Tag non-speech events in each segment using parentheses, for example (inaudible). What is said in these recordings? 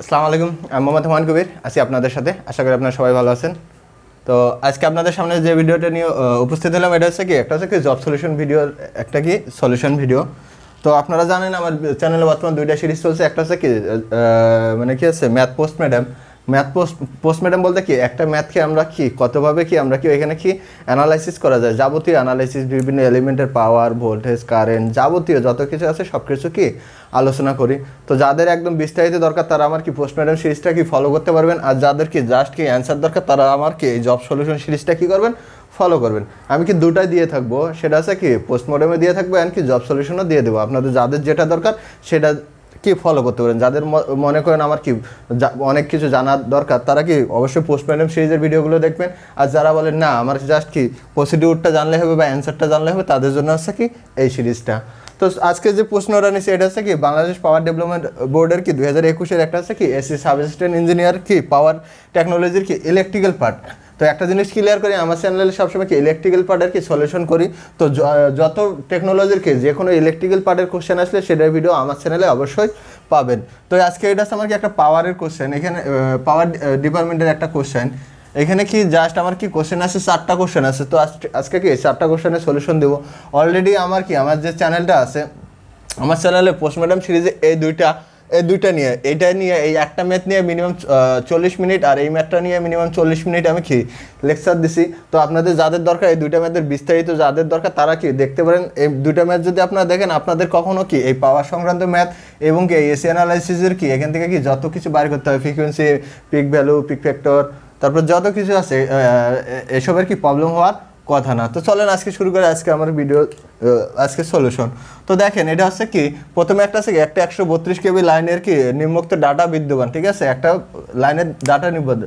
আসসালামু আলাইকুম আমি মোহাম্মদ হুমান কবির আছি আপনাদের সাথে আশা করি আপনারা সবাই ভালো আছেন তো আজকে আপনাদের সামনে যে ভিডিওটা নিয়ে উপস্থিত হলাম এটা হচ্ছে কি একটা হচ্ছে কি জব সলিউশন ভিডিও একটা কি সলিউশন ভিডিও তো আপনারা জানেন আমার চ্যানেলে বর্তমান দুইটা সিরিজ চলছে একটা হচ্ছে কি মানে কি আছে math post madam math post post madam বলতে কি একটা ম্যাথকে আমরা কি কতভাবে কি আমরা কি এখানে কি অ্যানালাইসিস করা যায় যাবতীয় অ্যানালাইসিস বিভিন্ন এলিমেন্টের পাওয়ার ভোল্টেজ কারেন্ট যাবতীয় যত কিছু আছে সব কিছু কি আলোচনা করি তো যাদের একদম বিস্তারিত দরকার তারা আমার কি পোস্ট ম্যাডাম সিরিজটা কি ফলো করতে পারবেন আর যাদের কি জাস্ট কি অ্যান্সার দরকার তারা আমার কি এই জব সলিউশন সিরিজটা কি করবেন ফলো করবেন আমি কি দুটাই দিয়ে থাকবো সেটা আছে কি পোস্টমর্টমে দিয়ে থাকবো অ্যান্ড কি জব সলিউশনও দিয়ে দেবো আপনাদের যাদের যেটা দরকার সেটা কি ফলো করতে পারেন যাদের মনে করেন আমার কি অনেক কিছু জানার দরকার তারা কি অবশ্যই পোস্ট ম্যাডাম সিরিজের ভিডিওগুলো দেখবেন আর যারা বলেন না আমার জাস্ট কি প্রসিডিউরটা জানলে হবে বা অ্যান্সারটা জানলে হবে তাদের জন্য আসছে কি এই সিরিজটা তো আজকে যে প্রশ্নটা নিচ্ছে এটা হচ্ছে কি বাংলাদেশ পাওয়ার ডেভেলপমেন্ট বোর্ডের কি দু হাজার একুশের একটা হচ্ছে কি এসি সাব ইঞ্জিনিয়ার কি পাওয়ার টেকনোলজির কি ইলেকট্রিক্যাল পার্ট তো একটা জিনিস ক্লিয়ার করি আমার চ্যানেলে সবসময় কি ইলেকট্রিক্যাল পার্টের কি সলিউশন করি তো যত টেকনোলজির কে যে কোনো ইলেকট্রিক্যাল পার্টের কোশ্চেন আসলে সেটার ভিডিও আমার চ্যানেলে অবশ্যই পাবেন তো আজকে এটা আমার কি একটা পাওয়ারের কোশ্চেন এখানে পাওয়ার ডিপার্টমেন্টের একটা কোশ্চেন এখানে কি জাস্ট আমার কি কোশ্চেন আছে চারটা কোশ্চেন আছে তো আজকে কি চারটা কোশ্চেনের সলিউশন দেবো অলরেডি আমার কি আমার যে চ্যানেলটা আছে আমার চ্যানেলে পোস্ট ম্যাডাম সিরিজে এই দুইটা এই দুইটা নিয়ে এটা নিয়ে এই একটা ম্যাথ নিয়ে মিনিমাম চল্লিশ মিনিট আর এই ম্যাথটা নিয়ে মিনিমাম চল্লিশ মিনিট আমি কি লেকচার দিছি তো আপনাদের যাদের দরকার এই দুইটা ম্যাথের বিস্তারিত যাদের দরকার তারা কি দেখতে পারেন এই দুইটা ম্যাথ যদি আপনারা দেখেন আপনাদের কখনো কি এই পাওয়ার সংক্রান্ত ম্যাথ এবং কি এসি অ্যানালাইসিসের কি এখান থেকে কি যত কিছু বাইর করতে হয় frequency peak value peak factor তারপর যত কিছু আছে এসবের কি প্রবলেম হওয়ার কথা না তো চলেন আজকে শুরু করে আজকে আমার ভিডিও আজকে সলিউশন তো দেখেন এটা হচ্ছে কি প্রথমে একটা আছে একটা একশো বত্রিশ কেবি লাইনের কি নিম্মুক্ত ডাটা বিদ্যমান ঠিক আছে একটা লাইনের ডাটা নিবদ্ধ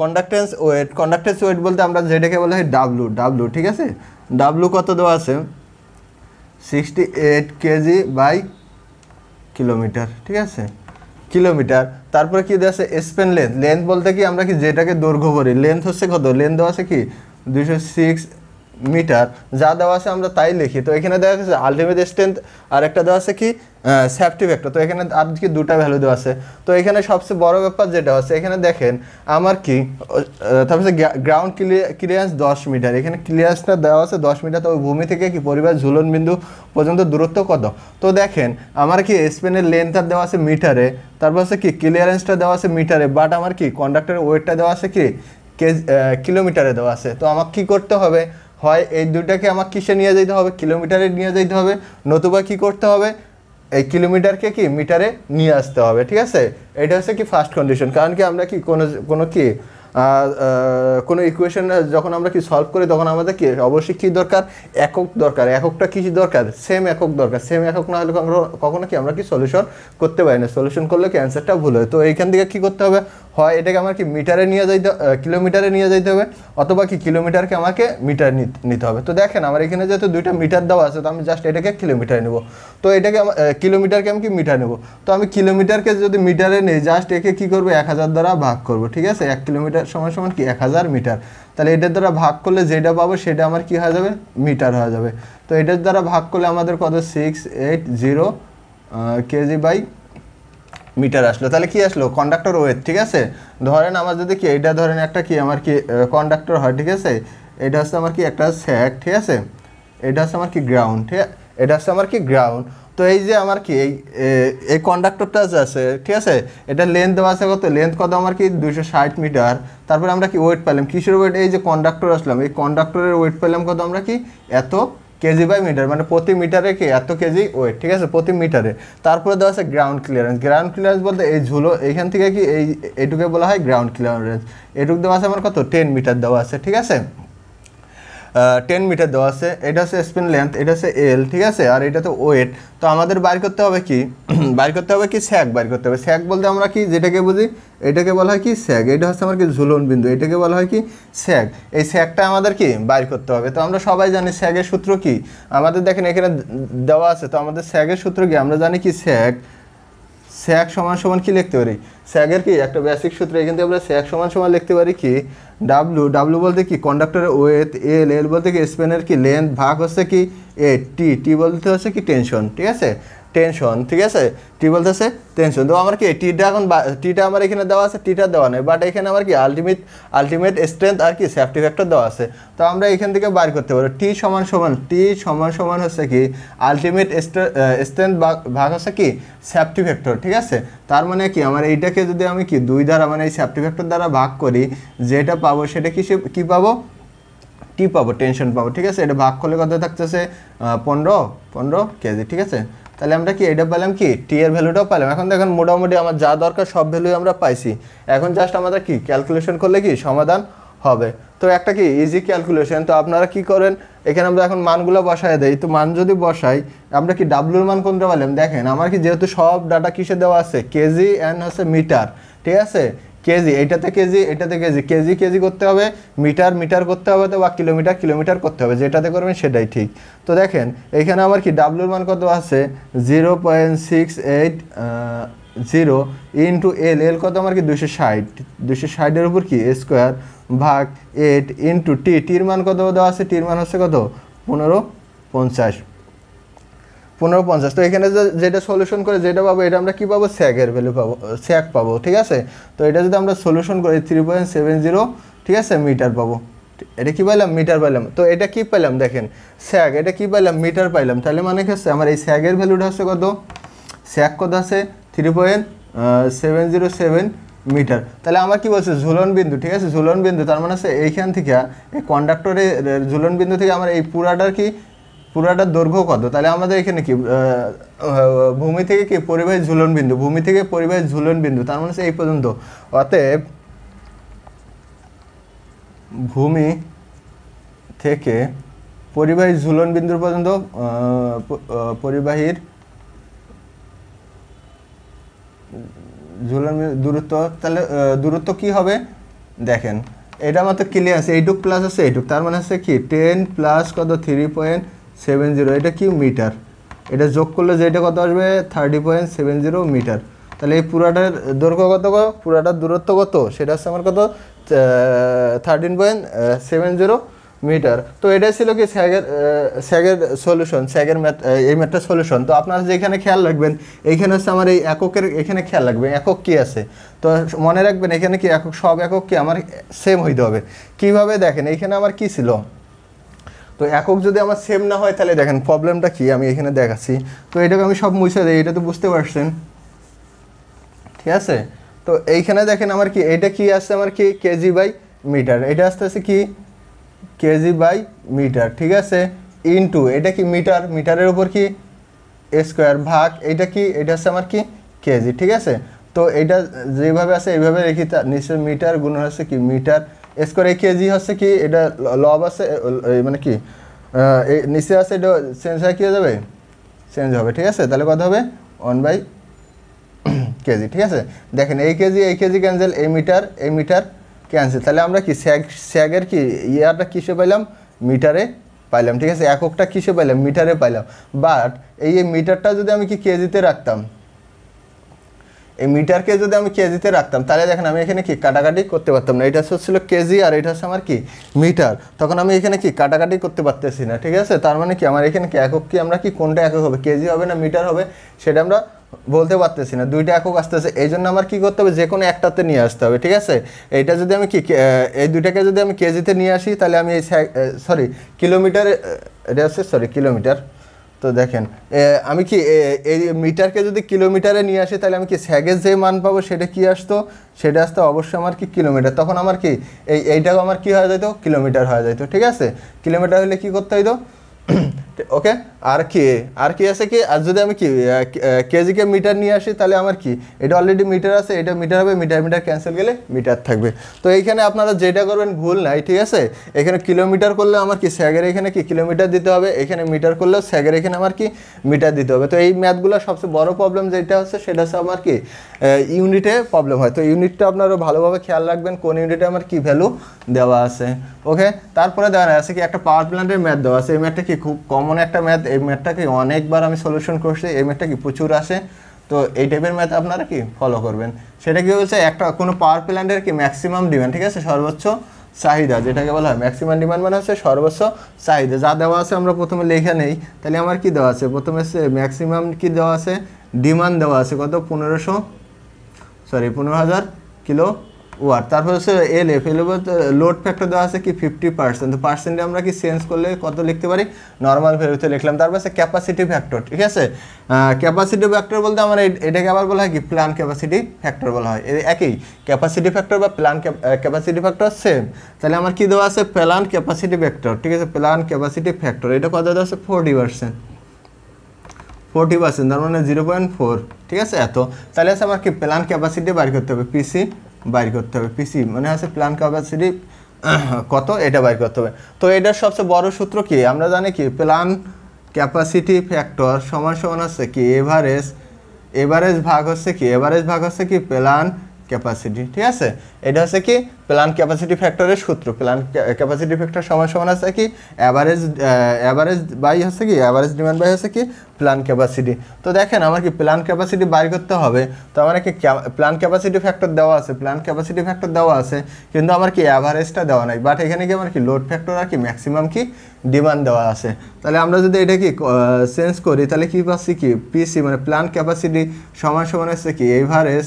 কন্ডাক্টেন্স ওয়েট কন্ডাক্টেন্স ওয়েট বলতে আমরা যেটাকে বলা হয় ডাব্লু ডাব্লু ঠিক আছে ডাব্লু কত দেওয়া আছে sixty eight KG by kilometre ঠিক আছে কিলোমিটার তারপরে কি দেওয়া আছে স্পেন লেন্থ লেন্থ বলতে কি আমরা কি যেটাকে দৈর্ঘ্য করি লেন্থ হচ্ছে কত লেন্থ দেওয়া আছে কি দুশো সিক্স মিটার যা দেওয়া আছে আমরা তাই লিখি তো এখানে দেওয়া আছে আলটিমেট স্ট্রেন্থ আর একটা দেওয়া আছে কি সেফটি ভেক্টর তো এখানে আর কি দুটা ভ্যালু দেওয়া আছে তো এখানে সবচেয়ে বড় ব্যাপার যেটা আছে এখানে দেখেন আমার কি তারপরে গ্রাউন্ড ক্লিয়ার ক্লিয়ারেন্স দশ মিটার এখানে ক্লিয়ারেন্সটা দেওয়া আছে দশ মিটার তো ওই ভূমি থেকে কি পরিবার ঝুলন বিন্দু পর্যন্ত দূরত্ব কত তো দেখেন আমার কি স্পেনের লেন্থটা দেওয়া আছে মিটারে তারপর আছে কি ক্লিয়ারেন্সটা দেওয়া আছে মিটারে বাট আমার কি কন্ডাক্টরের ওয়েটটা দেওয়া আছে কি কিলোমিটারে দেওয়া আছে তো আমাকে কী করতে হবে হয় এই দুটাকে আমাকে কিসে নিয়ে যেতে হবে কিলোমিটারে নিয়ে যেতে হবে নতুবা কি করতে হবে এই কিলোমিটারকে কি মিটারে নিয়ে আসতে হবে ঠিক আছে এটা হচ্ছে কি ফার্স্ট কন্ডিশন কারণ কি আমরা কি কোনো কোনো কি কোনো ইকুয়েশন যখন আমরা কি সলভ করি তখন আমাদের কি অবশ্যই কী দরকার একক দরকার এককটা কী দরকার সেম একক দরকার সেম একক না হলে কখনো কি আমরা কি সলিউশন করতে পারি না সলিউশন করলে কি অ্যান্সারটা ভুল হয় তো এইখান থেকে কী করতে হবে হয় এটাকে আমার কি মিটারে নিয়ে যাইতে কিলোমিটারে নিয়ে যাইতে হবে অথবা কি কিলোমিটারকে আমাকে মিটার নিতে হবে তো দেখেন আমার এখানে যেহেতু দুইটা মিটার দেওয়া আছে তো আমি জাস্ট এটাকে কিলোমিটারে নেব তো এটাকে কিলোমিটারকে আমি কি মিটার নেব তো আমি কিলোমিটারকে যদি মিটারে নেই জাস্ট একে কি করবো এক হাজার দ্বারা ভাগ করব ঠিক আছে এক কিলোমিটার সমান সমান কি এক হাজার মিটার তাহলে এটার দ্বারা ভাগ করলে যেটা পাবো সেটা আমার কি হয়ে যাবে মিটার হয়ে যাবে তো এটার দ্বারা ভাগ করলে আমাদের কত six eight zero KG by metre আসলো তাহলে কি আসলো কন্ডাক্টর ওয়েট ঠিক আছে ধরেন আমার যদি কি এটা ধরেন একটা কি আমার কি কন্ডাক্টর হয় ঠিক আছে এটা হচ্ছে আমার কি একটা স্যাক ঠিক আছে এটা হচ্ছে আমার কি গ্রাউন্ড ঠিক এটা হচ্ছে আমার কি গ্রাউন্ড তো এই যে আমার কি এই এই কন্ডাক্টরটা আছে ঠিক আছে এটা লেন্থ দেওয়া আছে কত লেন্থ কত আমার কি দুশো ষাট মিটার তারপরে আমরা কি ওয়েট পেলাম কিসের ওয়েট এই যে কন্ডাক্টর আসলাম এই কন্ডাক্টরের ওয়েট পেলাম কত আমরা কি এত কেজি বাই মিটার মানে প্রতি মিটারে কি এত কেজি ওয়েট ঠিক আছে প্রতি মিটারে তারপরে দেওয়া আছে গ্রাউন্ড ক্লিয়ারেন্স গ্রাউন্ড ক্লিয়ারেন্স বলতে এই ঝুলো এইখান থেকে কি এই এটুকে বলা হয় গ্রাউন্ড ক্লিয়ারেন্স এটুক দেওয়া আছে আমার কত টেন মিটার দেওয়া আছে ঠিক আছে টেন মিটার দেওয়া আছে এটা হচ্ছে স্পিন লেন্থ এটা হচ্ছে এল ঠিক আছে আর এটা তো ওয়েট তো আমাদের বাইর করতে হবে কি (clears throat) বাইর করতে হবে কি স্যাক বাইর করতে হবে স্যাক বলতে আমরা কি যেটাকে বুঝি এটাকে বলা হয় কি স্যাক এটা হচ্ছে আমার কি ঝুলন বিন্দু এটাকে বলা হয় কি স্যাক এই স্যাকটা আমাদের কি বাইর করতে হবে তো আমরা সবাই জানি স্যাগের সূত্র কি আমাদের দেখেন এখানে দেওয়া আছে তো আমাদের স্যাগের সূত্র কি আমরা জানি কি স্যাক স্যাক সমান সমান কি লিখতে পারি স্যাগের কি একটা বেসিক সূত্র এখান থেকে আমরা স্যাক সমান সমান লিখতে পারি কি ডাব্লু ডাব্লু বলতে কি কন্ডাক্টরের ওয়েথ এল এল বলতে কি স্পেনের কি লেন্থ ভাগ হচ্ছে কি এ টি টি বলতে হচ্ছে কি টেনশন ঠিক আছে টেনশন ঠিক আছে টি বলতেছে টেনশন তো আমার কি টিটা এখন টিটা আমার এখানে দেওয়া আছে টিটা দেওয়া নেই বাট এখানে আমার কি আলটিমেট আলটিমেট স্ট্রেংথ আর কি সেফটি ফ্যাক্টর দেওয়া আছে তো আমরা এখান থেকে বার করতে পারবো টি সমান সমান টি সমান সমান হচ্ছে কি আলটিমেট স্ট্রেংথ ভাগ হচ্ছে কি সেফটি ফ্যাক্টর ঠিক আছে তার মানে কি আমার এইটাকে যদি আমি কি দুই দ্বারা মানে এই সেফটি ফ্যাক্টর দ্বারা ভাগ করি যেটা পাবো সেটা কি সে কী পাবো টি পাবো টেনশন পাবো ঠিক আছে এটা ভাগ করলে কত থাকতেছে পনেরো পনেরো কেজি ঠিক আছে তাহলে আমরা কি এটা পেলাম কি টি এর ভ্যালুটাও পেলাম এখন দেখেন মোটামুটি আমার যা দরকার সব ভ্যালুই আমরা পাইছি এখন জাস্ট আমাদের কি ক্যালকুলেশন করলে কি সমাধান হবে তো একটা কি ইজি ক্যালকুলেশন তো আপনারা কি করেন এখানে আমরা এখন মানগুলো বসায় দেই তো মান যদি বসাই আমরা কি ডাব্লুর মান কোনটা পেলাম দেখেন আমার কি যেহেতু সব ডাটা কিসে দেওয়া আছে কেজি অ্যান্ড হচ্ছে মিটার ঠিক আছে কেজি এটাতে কেজি এটাতে কেজি কেজি কেজি করতে হবে মিটার মিটার করতে হবে তো বা কিলোমিটার কিলোমিটার করতে হবে যেটাতে করবেন সেটাই ঠিক তো দেখেন এখানে আমার কি ডাব্লুর মান কত আছে zero point six eight zero into L L কত আমার কি দুশো ষাট দুশো ষাটের উপর কি স্কোয়ার ভাগ এইট ইন্টু টি টির মান কত দেওয়া আছে টির মান হচ্ছে কত পনেরো পঞ্চাশ পনেরো পঞ্চাশ তো এখানে যেটা সলিউশন করে যেটা পাবো এটা আমরা কী পাবো স্যাগের ভ্যালু পাবো স্যাক পাবো ঠিক আছে তো এটা যদি আমরা সলিউশন করি থ্রি পয়েন্ট সেভেন জিরো ঠিক আছে মিটার পাবো এটা কী পাইলাম মিটার পাইলাম তো এটা কী পাইলাম দেখেন স্যাগ এটা কি পাইলাম মিটার পাইলাম তাহলে মানে হচ্ছে আমার এই স্যাগের ভ্যালুটা হচ্ছে কত স্যাগ কত আছে three point seven zero seven metre তাহলে আমার কী বলছে ঝুলন বিন্দু ঠিক আছে ঝুলন বিন্দু তার মানে হচ্ছে এইখান থেকে এই কন্ডাক্টরের ঝুলন বিন্দু থেকে আমার এই পুরাটার কি পুরাটা দৈর্ঘ্য কত তাহলে আমাদের এখানে কি ভূমি থেকে কি পরিবেশ ঝুলন বিন্দু ভূমি থেকে পরিবেশ ঝুলন বিন্দু তার মানে এই পর্যন্ত অতএব ভূমি থেকে পরিবাহী ঝুলন বিন্দু পর্যন্ত পরিবাহীর ঝুলন দূরত্ব তাহলে দূরত্ব কি হবে দেখেন এটা মাত্র ক্লিয়ার আছে এইটুক প্লাস আছে এইটুক তার মানে আছে কি টেন প্লাস কত থ্রি পয়েন্ট সেভেন জিরো এটা কি মিটার এটা যোগ করলে যেটা কত আসবে thirty point seven zero metre তাহলে এই পুরাটার দৈর্ঘ্য কত পুরাটার দূরত্ব কত সেটা হচ্ছে আমার কত thirteen point seven zero metre তো এটাই ছিল কি স্যাগের স্যাগের সলিউশন স্যাগের ম্যাথ এই ম্যাথটা সলিউশন তো আপনারা যেখানে খেয়াল রাখবেন এইখানে হচ্ছে আমার এই এককের এখানে খেয়াল রাখবে একক কী আছে তো মনে রাখবেন এখানে কি একক সব একক কি আমার সেম হইতে হবে কিভাবে দেখেন এইখানে আমার কি ছিল তো একক যদি আমার সেম না হয় তাহলে দেখেন প্রবলেমটা কি আমি এখানে দেখাচ্ছি তো এটাকে আমি সব মুছে দিই এটা তো বুঝতে পারছেন ঠিক আছে তো এইখানে দেখেন আমার কি এটা কি আসছে আমার কি কেজি বাই মিটার এটা আসতে আছে কি কেজি বাই মিটার ঠিক আছে ইনটু এটা কি মিটার মিটারের উপর কি স্কোয়ার ভাগ এটা কি এটা হচ্ছে আমার কি কেজি ঠিক আছে তো এটা যেভাবে আছে এইভাবে রেখি তার নিশ্চয় মিটার গুণ হচ্ছে কি মিটার স্কোয়ার এ কেজি হচ্ছে কি এটা লব আছে মানে কি নিচে আছে এটা চেঞ্জ হয় কী হয়ে যাবে চেঞ্জ হবে ঠিক আছে তাহলে কত হবে ওয়ান বাই কেজি ঠিক আছে দেখেন এই কেজি এই কেজি ক্যান্সেল এই মিটার এই মিটার ক্যান্সেল তাহলে আমরা কি স্যাগ স্যাগের কি ইয়ারটা কিসে পাইলাম মিটারে পাইলাম ঠিক আছে এককটা কিসে পাইলাম মিটারে পাইলাম বাট এই মিটারটা যদি আমি কি কেজিতে রাখতাম এই মিটারকে যদি আমি কেজিতে রাখতাম তাহলে দেখেন আমি এখানে কি কাটাকাটি করতে পারতাম না এটা হচ্ছিল কেজি আর এটা হচ্ছে আমার কি মিটার তখন আমি এখানে কি কাটাকাটি করতে পারতেছি না ঠিক আছে তার মানে কি আমার এখানে কি একক কি আমরা কি কোনটা একক হবে কেজি হবে না মিটার হবে সেটা আমরা বলতে পারতেছি না দুইটা একক আসতেছে এই জন্য আমার কী করতে হবে যে কোনো একটাতে নিয়ে আসতে হবে ঠিক আছে এইটা যদি আমি কি এই দুইটাকে যদি আমি কেজিতে নিয়ে আসি তাহলে আমি এই সরি কিলোমিটার এটা হচ্ছে সরি কিলোমিটার তো দেখেন আমি কি এই মিটারকে যদি কিলোমিটারে নিয়ে আসি তাহলে আমি কি স্যাগের যে মান পাবো সেটা কি আসতো সেটা আসতো অবশ্যই আমার কি কিলোমিটার তখন আমার কি এই এইটাও আমার কি হয়ে যেত কিলোমিটার হয়ে যেত ঠিক আছে কিলোমিটার হলে কি করতে হইতো ওকে আর কে আর কি আছে কি আর যদি আমি কি কেজিকে মিটার নিয়ে আসি তাহলে আমার কি এটা অলরেডি মিটার আছে এটা মিটার হবে মিটার মিটার ক্যান্সেল গেলে মিটার থাকবে তো এইখানে আপনারা যেটা করবেন ভুল নাই ঠিক আছে এখানে কিলোমিটার করলে আমার কি স্যাগের এখানে কি কিলোমিটার দিতে হবে এখানে মিটার করলেও স্যাগের এখানে আমার কি মিটার দিতে হবে তো এই ম্যাথগুলো সবচেয়ে বড় প্রবলেম যেটা হচ্ছে সেটা হচ্ছে আমার কি ইউনিটে প্রবলেম হয় তো ইউনিটটা আপনারা ভালোভাবে খেয়াল রাখবেন কোন ইউনিটে আমার কি ভ্যালু দেওয়া আছে ওকে তারপরে দেওয়া আছে কি একটা পাওয়ার প্ল্যান্টের ম্যাথ দেওয়া আছে এই ম্যাথটা কি খুব কম এমন একটা ম্যাথ এই ম্যাথটাকে অনেকবার আমি সলিউশন করছি এই ম্যাথটা কি প্রচুর আসে তো এই টাইপের ম্যাথ আপনারা কি ফলো করবেন সেটা কি বলছে একটা কোনো পাওয়ার প্ল্যান্টের কি ম্যাক্সিমাম ডিমান্ড ঠিক আছে সর্বোচ্চ চাহিদা যেটাকে বলা হয় ম্যাক্সিমাম ডিমান্ড মানে হচ্ছে সর্বোচ্চ চাহিদা যা দেওয়া আছে আমরা প্রথমে লেখা নেই তাহলে আমার কি দেওয়া আছে প্রথমে ম্যাক্সিমাম কি দেওয়া আছে ডিমান্ড দেওয়া আছে কত পনেরোশো সরি পনেরো হাজার কিলো ওয়ার তারপর হচ্ছে L F L load factor দেওয়া আছে কি ফিফটি পার্সেন্ট তো পার্সেন্টে আমরা কি চেঞ্জ করলে কত লিখতে পারি নর্মাল ভ্যালুতে লিখলাম তারপর আছে ক্যাপাসিটি ফ্যাক্টর ঠিক আছে ক্যাপাসিটি ফ্যাক্টর বলতে আমার এটাকে আবার বলা হয় কি প্ল্যান ক্যাপাসিটি ফ্যাক্টর বলা হয় একই ক্যাপাসিটি ফ্যাক্টর বা প্ল্যান ক্যাপাসিটি ফ্যাক্টর সেম তাহলে আমার কি দেওয়া আছে প্ল্যান ক্যাপাসিটি ফ্যাক্টর ঠিক আছে প্ল্যান ক্যাপাসিটি ফ্যাক্টর এটা কত দেওয়া আছে ফোরটি পার্সেন্ট ফোরটি পার্সেন্ট তার মানে জিরো পয়েন্ট ফোর ঠিক আছে এত তাহলে আছে আমার কি প্ল্যান ক্যাপাসিটি বার করতে হবে পিসি বাইর করতে হবে পিসি মনে আছে প্ল্যান ক্যাপাসিটি (coughs) কত এটা বাইর করতে হবে তো এটার সবচেয়ে বড় সূত্র কি আমরা জানি কি প্ল্যান ক্যাপাসিটি ফ্যাক্টর সমান সমান হচ্ছে কি এভারেজ এভারেজ ভাগ হচ্ছে কি এভারেজ ভাগ হচ্ছে কি প্ল্যান ক্যাপাসিটি ঠিক আছে এটা হচ্ছে কি প্ল্যান ক্যাপাসিটি ফ্যাক্টরের সূত্র প্ল্যান ক্যাপাসিটি ফ্যাক্টর সমান সমান আছে কি অ্যাভারেজ অ্যাভারেজ বাই হচ্ছে কি অ্যাভারেজ ডিমান্ড বাই হচ্ছে কি প্ল্যান ক্যাপাসিটি তো দেখেন আমার কি প্ল্যান ক্যাপাসিটি বাই করতে হবে তো আমার কি প্ল্যান ক্যাপাসিটি ফ্যাক্টর দেওয়া আছে প্ল্যান ক্যাপাসিটি ফ্যাক্টর দেওয়া আছে কিন্তু আমার কি অ্যাভারেজটা দেওয়া নাই বাট এখানে কি আমার কি লোড ফ্যাক্টর আর কি ম্যাক্সিমাম কি ডিমান্ড দেওয়া আছে তাহলে আমরা যদি এটা কি চেঞ্জ করি তাহলে কি পাচ্ছি কি পিসি মানে প্ল্যান ক্যাপাসিটি সমান সমান হচ্ছে কি অ্যাভারেজ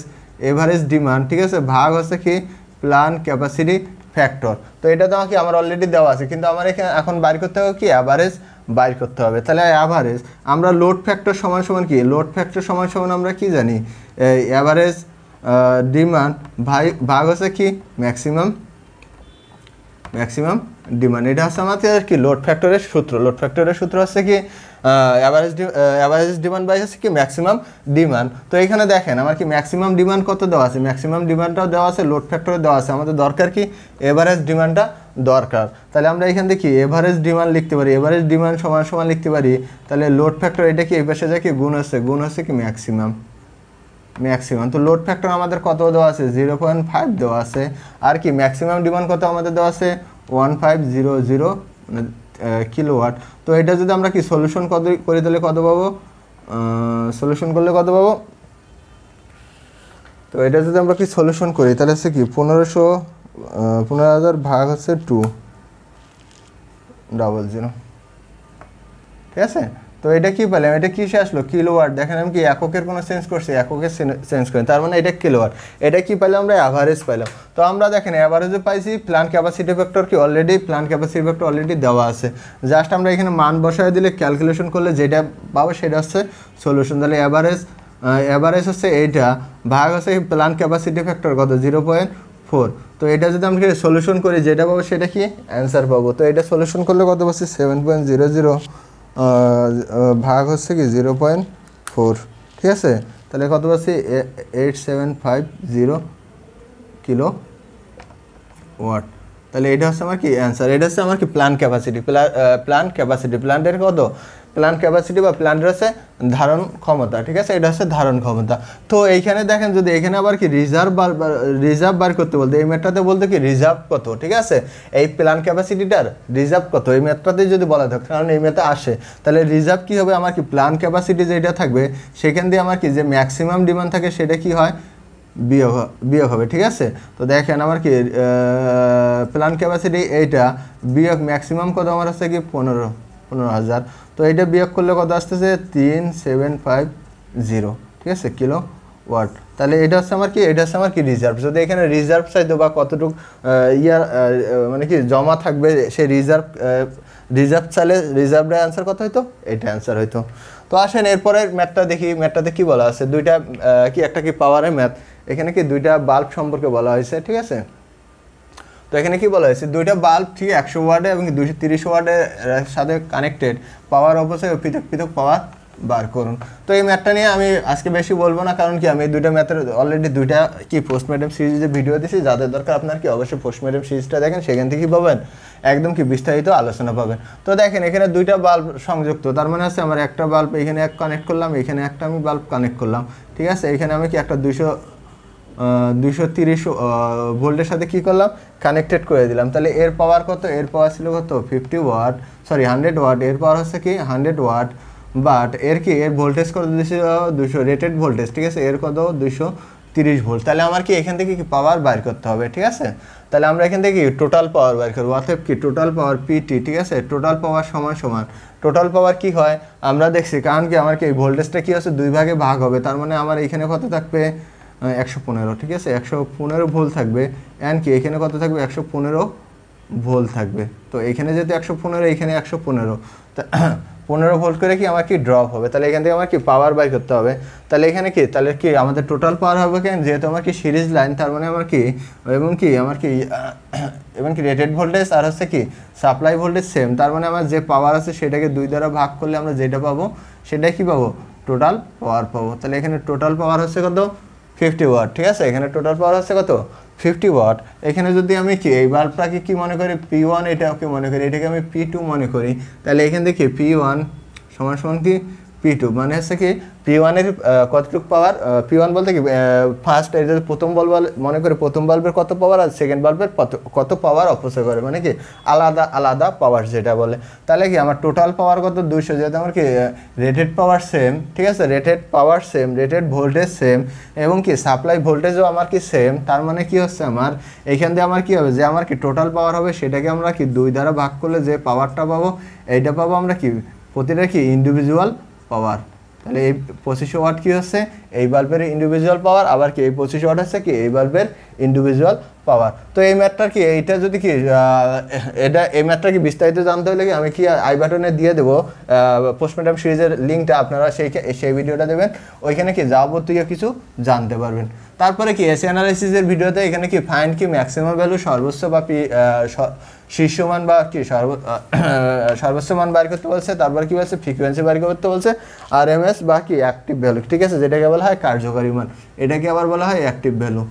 এভারেজ ডিমান্ড ঠিক আছে ভাগ হচ্ছে কি প্ল্যান ক্যাপাসিটি ফ্যাক্টর তো এটা তো কি আমার অলরেডি দেওয়া আছে কিন্তু আমার এখানে এখন বাইর করতে হবে কি অ্যাভারেজ বাইর করতে হবে তাহলে অ্যাভারেজ আমরা লোড ফ্যাক্টর সমান সমান কি লোড ফ্যাক্টর সমান সমান আমরা কি জানি এই অ্যাভারেজ ডিমান্ড ভাই ভাগ হচ্ছে কি ম্যাক্সিমাম ম্যাক্সিমাম ডিমান্ড এটা হচ্ছে আমাদের কি লোড ফ্যাক্টরের সূত্র লোড ফ্যাক্টরের সূত্র হচ্ছে কি অ্যাভারেজ অ্যাভারেজ ডিমান্ড বাইজ হচ্ছে কি ম্যাক্সিমাম ডিমান্ড তো এখানে দেখেন আমার কি ম্যাক্সিমাম ডিমান্ড কত দেওয়া আছে ম্যাক্সিমাম ডিমান্ডটাও দেওয়া আছে লোড ফ্যাক্টরে দেওয়া আছে আমাদের দরকার কি এভারেজ ডিমান্ডটা দরকার তাহলে আমরা এখান থেকে এভারেজ ডিমান্ড লিখতে পারি এভারেজ ডিমান্ড সমান সমান লিখতে পারি তাহলে লোড ফ্যাক্টর এটা কি এই পাশে যা কি গুণ হচ্ছে গুণ হচ্ছে কি ম্যাক্সিমাম ম্যাক্সিমাম তো লোড ফ্যাক্টর আমাদের কত দেওয়া আছে জিরো পয়েন্ট ফাইভ দেওয়া আছে আর কি ম্যাক্সিমাম ডিমান্ড কত আমাদের দেওয়া আছে one five zero zero kilowatt তো এটা যদি আমরা কি সলিউশন কত করি তাহলে কত পাবো সলিউশন করলে কত পাবো তো এটা যদি আমরা কি সলিউশন করি তাহলে হচ্ছে কি পনেরোশো পনেরো হাজার ভাগ হচ্ছে টু ডাবল জিরো ঠিক আছে তো এটা কি পেলাম এটা কিসে আসলো কিলোওয়াট দেখেন আমি কি এককের কোনো সেন্স করছি এককের সেন্স করি তার মানে এটা ওয়ার্ড এটা কি পেলাম আমরা অ্যাভারেজ পেলাম তো আমরা দেখেন অ্যাভারেজও পাইছি প্ল্যান ক্যাপাসিটি ফ্যাক্টর কি already plan capacity factor already দেওয়া আছে জাস্ট আমরা এখানে মান বসায় দিলে ক্যালকুলেশন করলে যেটা পাবো সেটা হচ্ছে সলিউশন তাহলে অ্যাভারেজ অ্যাভারেজ হচ্ছে এইটা ভাগ হচ্ছে প্ল্যান ক্যাপাসিটি ফ্যাক্টর কত জিরো পয়েন্ট ফোর তো এটা যদি আমরা সলিউশন করি যেটা পাবো সেটা কি অ্যান্সার পাবো তো এটা সলিউশন করলে কত পাচ্ছি সেভেন পয়েন্ট জিরো জিরো अ भाग હશે કે 0.4 ঠিক আছে তাহলে কত আছে 8750 কিলো ওয়াট তাহলে এটা আছে আমার কি आंसर এটা আছে আমার কি plant capacity plant capacity plant এর কত প্ল্যান ক্যাপাসিটি বা প্ল্যান্টের হচ্ছে ধারণ ক্ষমতা ঠিক আছে এটা হচ্ছে ধারণ ক্ষমতা তো এইখানে দেখেন যদি এখানে আবার কি রিজার্ভ বার রিজার্ভ বার করতে বলতে এই ম্যাটটাতে বলতে কি রিজার্ভ কত ঠিক আছে এই প্ল্যান ক্যাপাসিটিটার রিজার্ভ কত এই ম্যাটটাতেই যদি বলা থাকে কারণ এই ম্যাথে আসে তাহলে রিজার্ভ কি হবে আমার কি প্ল্যান ক্যাপাসিটি যেটা থাকবে সেখান দিয়ে আমার কি যে ম্যাক্সিমাম ডিমান্ড থাকে সেটা কি হয় বিয়োগ বিয়োগ হবে ঠিক আছে তো দেখেন আমার কি প্ল্যান ক্যাপাসিটি এইটা বিয়োগ ম্যাক্সিমাম কত আমার হচ্ছে কি পনেরো পনেরো হাজার তো এটা বিয়োগ করলে কত আসতেছে তিন সেভেন ফাইভ জিরো ঠিক আছে কিলো ওয়াট তাহলে এটা হচ্ছে আমার কি এটা হচ্ছে আমার কি রিজার্ভ যদি এখানে রিজার্ভ চাইতো বা কতটুকু ইয়ার মানে কি জমা থাকবে সে রিজার্ভ রিজার্ভ চাইলে রিজার্ভের অ্যান্সার কত হইতো এটা অ্যান্সার হইতো তো আসেন এরপরে ম্যাথটা দেখি ম্যাথটাতে কি বলা আছে দুইটা কি একটা কি পাওয়ারের ম্যাথ এখানে কি দুইটা বাল্ব সম্পর্কে বলা হয়েছে ঠিক আছে তো এখানে কি বলা হয়েছে দুইটা বাল্ব থেকে একশো ওয়ার্ডে এবং দুইশো তিরিশ ওয়ার্ডের সাথে কানেক্টেড পাওয়ার অবশ্যই পৃথক পৃথক পাওয়ার বার করুন তো এই ম্যাথটা নিয়ে আমি আজকে বেশি বলবো না কারণ কি আমি এই দুইটা ম্যাথের অলরেডি দুইটা কি পোস্ট ম্যাডাম সিরিজে ভিডিও দিয়েছি যাদের দরকার আপনার কি অবশ্যই পোস্ট ম্যাডাম সিরিজটা দেখেন সেখান থেকে পাবেন একদম কি বিস্তারিত আলোচনা পাবেন তো দেখেন এখানে দুইটা বাল্ব সংযুক্ত তার মানে হচ্ছে আমার একটা বাল্ব এখানে এক কানেক্ট করলাম এখানে একটা আমি বাল্ব কানেক্ট করলাম ঠিক আছে এখানে আমি কি একটা দুইশো দুশো তিরিশ ভোল্টের সাথে কি করলাম কানেক্টেড করে দিলাম তাহলে এর পাওয়ার কত এর পাওয়ার ছিল কত fifty watt sorry hundred watt এর পাওয়ার হচ্ছে কি হান্ড্রেড ওয়াট বাট এর কি এর ভোল্টেজ কত দিয়েছিল দুশো রেটেড ভোল্টেজ ঠিক আছে এর কত দুশো তিরিশ ভোল্ট তাহলে আমার কি এখান থেকে কি পাওয়ার বাইর করতে হবে ঠিক আছে তাহলে আমরা এখান থেকে টোটাল পাওয়ার বাইর করবো অর্থাৎ কি টোটাল পাওয়ার পিটি ঠিক আছে টোটাল পাওয়ার সমান সমান টোটাল পাওয়ার কি হয় আমরা দেখছি কারণ কি আমার কি এই ভোল্টেজটা কী হচ্ছে দুই ভাগে ভাগ হবে তার মানে আমার এখানে কত থাকবে একশো পনেরো ঠিক আছে একশো পনেরো ভোল থাকবে অ্যান কি এখানে কত থাকবে একশো পনেরো ভোল থাকবে তো এখানে যেহেতু একশো পনেরো এখানে একশো পনেরো (clears throat) পনেরো ভোল্ট করে কি আমার কি ড্রপ হবে তাহলে এখান থেকে আমার কি পাওয়ার বাই করতে হবে তাহলে এখানে কি তাহলে কি আমাদের টোটাল পাওয়ার হবে কেন যেহেতু আমার কি সিরিজ লাইন তার মানে আমার কি এবং কি আমার কি (clears throat) এবং কি রেটেড ভোল্টেজ আর হচ্ছে কি সাপ্লাই ভোল্টেজ সেম তার মানে আমার যে পাওয়ার আছে সেটাকে দুই দ্বারা ভাগ করলে আমরা যেটা পাবো সেটাই কি পাবো টোটাল পাওয়ার পাবো তাহলে এখানে টোটাল পাওয়ার হচ্ছে কত ফিফটি ওয়াট ঠিক আছে এখানে টোটাল পাওয়ার হচ্ছে কত ফিফটি ওয়াট এখানে যদি আমি কি এই বাল্বটাকে কী মনে করি পি ওয়ান এটাকে মনে করি এটাকে আমি পি টু মনে করি তাহলে এখান থেকে পি ওয়ান সমান সমান কি পি টু মানে হচ্ছে কি পি ওয়ানের কতটুকু পাওয়ার পি ওয়ান বলতে কি ফার্স্ট এটা প্রথম বল মনে করে প্রথম বাল্বের কত পাওয়ার আর সেকেন্ড বাল্বের কত কত পাওয়ার অপচয় করে মানে কি আলাদা আলাদা পাওয়ার যেটা বলে তাহলে কি আমার টোটাল পাওয়ার কত দুইশো যেহেতু আমার কি রেটেড পাওয়ার সেম ঠিক আছে rated power same rated voltage same এবং কি সাপ্লাই ভোল্টেজও আমার কি সেম তার মানে কি হচ্ছে আমার এখান দিয়ে আমার কি হবে যে আমার কি টোটাল পাওয়ার হবে সেটাকে আমরা কি দুই দ্বারা ভাগ করলে যে পাওয়ারটা পাবো এইটা পাবো আমরা কি প্রতিটা কি ইন্ডিভিজুয়াল পাওয়ার তাহলে এই পঁচিশশো ওয়াট কী হচ্ছে এই বাল্বের ইন্ডিভিজুয়াল পাওয়ার আবার কি এই পঁচিশশো ওয়াট হচ্ছে কি এই বাল্বের ইন্ডিভিজুয়াল পাওয়ার তো এই ম্যাটটার কি এইটা যদি কি এটা এই ম্যাটটা কি বিস্তারিত জানতে হলে কি আমি কি আই বাটনে দিয়ে দেবো পোস্টমর্টম সিরিজের লিঙ্কটা আপনারা সেই সেই ভিডিওটা দেবেন ওইখানে কি যাবতীয় কিছু জানতে পারবেন তারপরে কি এসি অ্যানালাইসিসের ভিডিওতে এখানে কি ফাইন্ড কি ম্যাক্সিমাম ভ্যালু সর্বোচ্চ বা শীর্ষমান বা কি সর্ব (clears throat) সর্বোচ্চ মান বার করতে বলছে তারপর কি বলছে ফ্রিকোয়েন্সি বার করতে বলছে আর এম এস বা কি অ্যাক্টিভ ভ্যালু ঠিক আছে যেটাকে বলা হয় কার্যকরী মান এটাকে আবার বলা হয় অ্যাক্টিভ ভ্যালু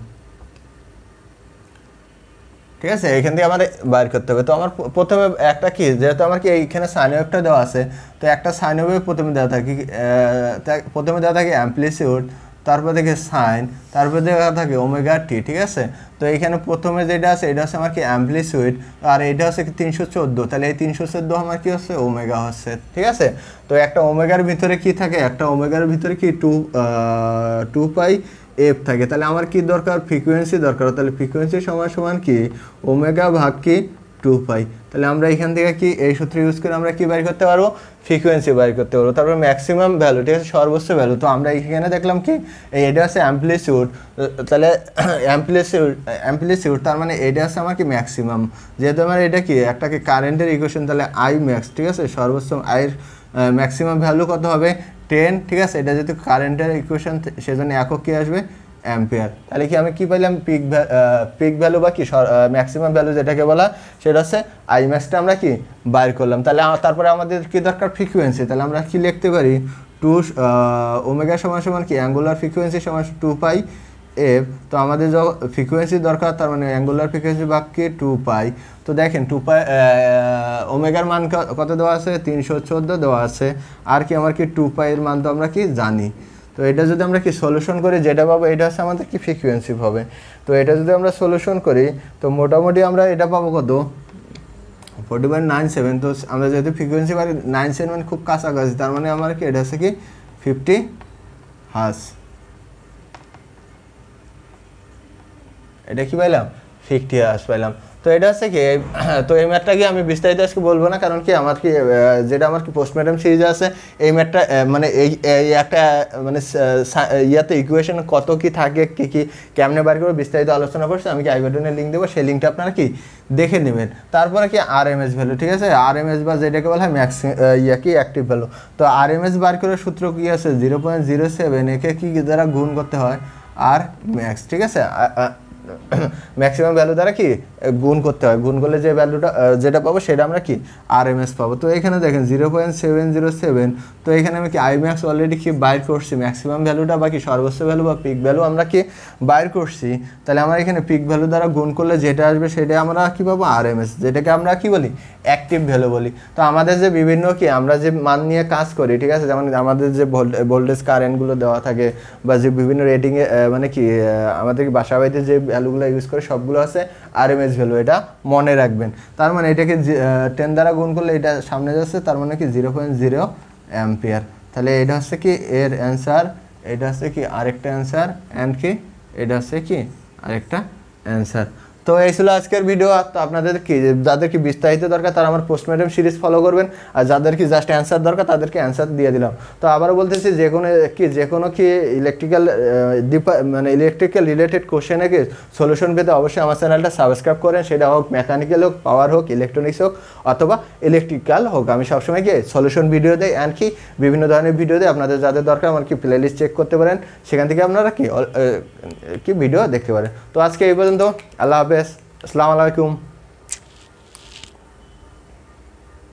ঠিক আছে এখান থেকে আমার বাইর করতে হবে তো আমার প্রথমে একটা কি যেহেতু আমার কি এইখানে সাইন ওয়েভটা দেওয়া আছে তো একটা সাইন প্রথমে দেওয়া থাকে প্রথমে দেওয়া থাকে অ্যাম্পলিসিউড তারপর দেখে সাইন তারপর দেখা থাকে ওমেগা টি ঠিক আছে তো এখানে প্রথমে যেটা আছে এটা হচ্ছে আমার কি অ্যাম্পলিসুইড আর এটা হচ্ছে তিনশো চোদ্দো তাহলে এই তিনশো চোদ্দো আমার কি হচ্ছে ওমেগা হচ্ছে ঠিক আছে তো একটা ওমেগার ভিতরে কি থাকে একটা ওমেগার ভিতরে কি টু টু পাই এফ থাকে তাহলে আমার কি দরকার ফ্রিকুয়েন্সি দরকার তাহলে ফ্রিকুয়েন্সি সমান সমান কি ওমেগা ভাগ কি টু পাই তাহলে আমরা এখান থেকে কি এই সূত্র ইউজ করে আমরা কি বের করতে পারবো ফ্রিকোয়েন্সি বের করতে পারবো তারপর ম্যাক্সিমাম ভ্যালু ঠিক আছে সর্বোচ্চ ভ্যালু তো আমরা এখানে দেখলাম কি এটা আছে অ্যাম্পলিসিউড তাহলে অ্যাম্পলিসিউড (clears throat) অ্যাম্পলিসিউড তার মানে এটা আছে আমার কি ম্যাক্সিমাম যেহেতু আমার এটা কি একটা কি কারেন্টের ইকুয়েশন তাহলে আই ম্যাক্স ঠিক আছে সর্বোচ্চ আইয়ের ম্যাক্সিমাম ভ্যালু কত হবে টেন ঠিক আছে এটা যেহেতু কারেন্টের ইকুয়েশন সেজন্য একক কী আসবে অ্যাম্পিয়ার তাহলে কি আমি কী পাইলাম পিক পিক ভ্যালু বা কি ম্যাক্সিমাম ভ্যালু যেটাকে বলা সেটা হচ্ছে আইম্যাক্সটা আমরা কি বাইর করলাম তাহলে তারপরে আমাদের কি দরকার ফ্রিকুয়েন্সি তাহলে আমরা কি লিখতে পারি টু ওমেগা সমান সমান কি অ্যাঙ্গুলার ফ্রিকুয়েন্সি সমান টু পাই এফ তো আমাদের যখন ফ্রিকুয়েন্সি দরকার তার মানে অ্যাঙ্গুলার ফ্রিকুয়েন্সি বাক্যে টু পাই তো দেখেন টু পাই ওমেগার মান কত দেওয়া আছে তিনশো চোদ্দো দেওয়া আছে আর কি আমার কি টু পাইয়ের মান তো আমরা কি জানি তো এটা যদি আমরা কি সলিউশন করি যেটা পাবো এটা হচ্ছে আমাদের কি ফ্রিকুয়েন্সি হবে তো এটা যদি আমরা সলিউশন করি তো মোটামুটি আমরা এটা পাবো কত ফোর্টি পয়েন্ট নাইন সেভেন তো আমরা যেহেতু ফ্রিকুয়েন্সি পারি নাইন মানে সেভেন খুব কাছাকাছি তার মানে আমার কি এটা হচ্ছে কি ফিফটি হাস এটা কি পাইলাম ফিফটি হাস পাইলাম তো এটা হচ্ছে কি (clears throat) তো এই ম্যাটটা কি আমি বিস্তারিত আজকে বলবো না কারণ কি আমার কি যেটা আমার কি পোস্টমর্টম সিরিজ আছে এই ম্যাটটা মানে এই একটা মানে ইয়াতে ইকুয়েশন কত কি থাকে কী কী কেমনে বার করে বিস্তারিত আলোচনা করছে আমি কি আইবেটনের লিঙ্ক দেবো সেই লিঙ্কটা আপনারা কি দেখে নেবেন তারপরে কি আর এম এস ভ্যালু ঠিক আছে আর এম এস বা যেটাকে বলা হয় ম্যাক্স ইয়া কি অ্যাক্টিভ ভ্যালু তো আর এম এস বার করে সূত্র কী আছে জিরো পয়েন্ট জিরো সেভেন একে কি দ্বারা গুণ করতে হয় আর ম্যাক্স ঠিক আছে ম্যাক্সিমাম ভ্যালু (clears throat) দ্বারা কি গুণ করতে হয় গুণ করলে যে ভ্যালুটা যেটা পাবো সেটা আমরা কি আর এম এস পাবো তো এখানে দেখেন zero point seven zero seven তো এখানে আমি কি আই ম্যাক্স অলরেডি কি বাইর করছি ম্যাক্সিমাম ভ্যালুটা বা কি সর্বোচ্চ ভ্যালু বা পিক ভ্যালু আমরা কি বাইর করছি তাহলে আমরা এখানে পিক ভ্যালু দ্বারা গুণ করলে যেটা আসবে সেটা আমরা কি পাবো আর এম এস যেটাকে আমরা কি বলি অ্যাক্টিভ ভ্যালু বলি তো আমাদের যে বিভিন্ন কি আমরা যে মান নিয়ে কাজ করি ঠিক আছে যেমন আমাদের যে ভোল্টেজ কারেন্টগুলো দেওয়া থাকে বা যে বিভিন্ন রেটিংয়ে মানে কি আমাদের বাসা বাড়িতে যে ভ্যালুগুলো ইউজ করে সবগুলো আছে আর এম এস ভ্যালু এটা মনে রাখবেন তার মানে এটাকে টেন দ্বারা গুণ করলে এটা সামনে যাচ্ছে তার মানে কি জিরো পয়েন্ট জিরো অ্যাম্পিয়ার তাহলে এটা হচ্ছে কি এর অ্যান্সার এটা হচ্ছে কি আরেকটা অ্যান্সার অ্যান্ড কি এটা হচ্ছে কি আরেকটা অ্যান্সার তো এই ছিল আজকের ভিডিও তো আপনাদের কি যাদের কি বিস্তারিত দরকার তারা আমার পোস্টমর্টম সিরিজ ফলো করবেন আর যাদের কি জাস্ট অ্যান্সার দরকার তাদেরকে অ্যান্সার দিয়ে দিলাম তো আবারও বলতেছি যে কোনো কি যে কোনো কি ইলেকট্রিক্যাল মানে ইলেকট্রিক্যাল রিলেটেড কোশ্চেনে কি সলিউশন পেতে অবশ্যই আমার চ্যানেলটা সাবস্ক্রাইব করেন সেটা হোক মেকানিক্যাল হোক পাওয়ার হোক ইলেকট্রনিক্স হোক অথবা ইলেকট্রিক্যাল হোক আমি সবসময় কি সলিউশন ভিডিও দেয় অ্যান্ড কি বিভিন্ন ধরনের ভিডিও দেয় আপনাদের যাদের দরকার আমার কি প্লেলিস্ট চেক করতে পারেন সেখান থেকে আপনারা কি কি ভিডিও দেখতে পারেন তো আজকে এই পর্যন্ত আল্লাহ हाफ़ अस्सलाम